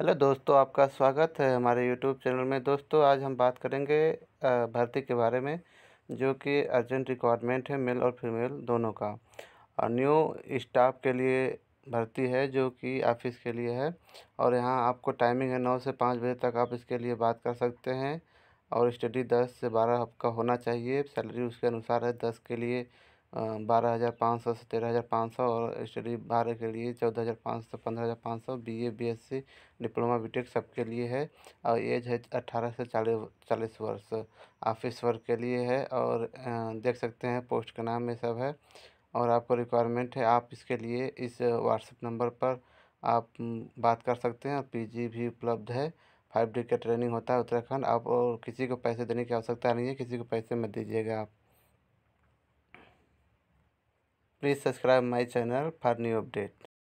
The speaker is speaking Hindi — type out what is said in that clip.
हेलो दोस्तों आपका स्वागत है हमारे यूट्यूब चैनल में दोस्तों आज हम बात करेंगे भर्ती के बारे में जो कि अर्जेंट रिक्वायरमेंट है मेल और फीमेल दोनों का और न्यू स्टाफ के लिए भर्ती है जो कि ऑफिस के लिए है और यहाँ आपको टाइमिंग है नौ से पाँच बजे तक आप इसके लिए बात कर सकते हैं और स्टडी दस से बारह आपका होना चाहिए सैलरी उसके अनुसार है दस के लिए बारह हज़ार पाँच सौ से तेरह हज़ार पाँच सौ और स्टडी बारह के लिए चौदह हज़ार पाँच सौ पंद्रह हज़ार पाँच सौ B A B S C diploma B tech सबके लिए है और एज है अट्ठारह से चालीस चालीस वर्ष ऑफिस वर्क के लिए है और देख सकते हैं पोस्ट का नाम ये सब है और आपको रिक्वायरमेंट है आप इसके लिए इस व्हाट्सएप नंबर पर आप बात कर सकते हैं और जी भी उपलब्ध है फाइव डे का ट्रेनिंग होता है उत्तराखंड आप और किसी को पैसे देने की आवश्यकता नहीं है किसी को पैसे मत दीजिएगा आप Please subscribe my channel for new update.